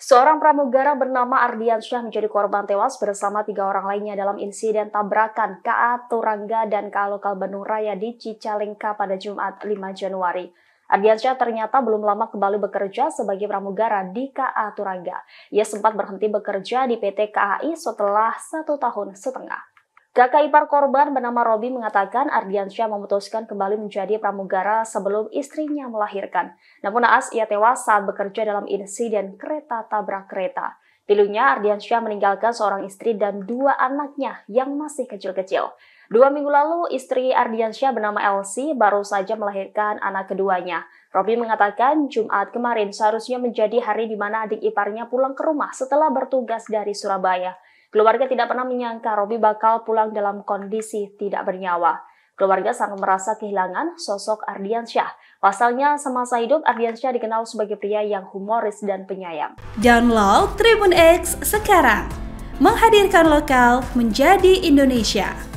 Seorang pramugara bernama Ardiansyah menjadi korban tewas bersama tiga orang lainnya dalam insiden tabrakan KA Turangga dan KA Lokal Bandung Raya di Cicalengka pada Jumat 5 Januari. Ardiansyah ternyata belum lama kembali bekerja sebagai pramugara di KA Turangga. Ia sempat berhenti bekerja di PT KAI setelah satu tahun setengah. Kakak ipar korban bernama Robi mengatakan Ardiansyah memutuskan kembali menjadi pramugara sebelum istrinya melahirkan. Namun naas ia tewas saat bekerja dalam insiden kereta tabrak kereta. Pilunya Ardiansyah meninggalkan seorang istri dan dua anaknya yang masih kecil-kecil. Dua minggu lalu, istri Ardiansyah bernama Elsie baru saja melahirkan anak keduanya. Robi mengatakan Jumat kemarin seharusnya menjadi hari di mana adik iparnya pulang ke rumah setelah bertugas dari Surabaya. Keluarga tidak pernah menyangka Robi bakal pulang dalam kondisi tidak bernyawa. Keluarga sangat merasa kehilangan sosok Ardiansyah. Pasalnya, semasa hidup Ardiansyah dikenal sebagai pria yang humoris dan penyayang. Download Tribun X sekarang. Menghadirkan lokal menjadi Indonesia.